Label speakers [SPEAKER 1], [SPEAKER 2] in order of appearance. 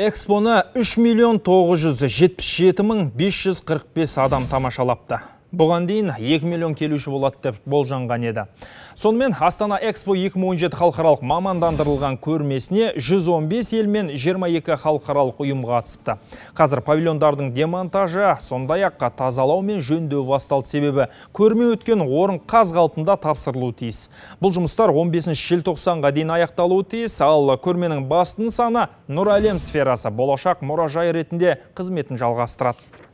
[SPEAKER 1] Экспоны 3 миллион 977 мың 545 адам тамашалапты бұған дейін 2 миллион келуші болады деп болжанған еді сонымен астана экспо 2017 халықаралық мамандандырылған көрмесіне 115 ел мен 22 халықаралық ұйым қатысыпты қазір павильондардың демонтажы сондай ақ тазалау мен жөндеу басталды себебі көрме өткен орын қаз қалпында тапсырылуы тиіс бұл жұмыстар 15 желтоқсанға дейін аяқталуы тиіс ал көрменің басты нысаны нұр әлем сферасы болашақ мұражай ретінде қызметін жалғастырады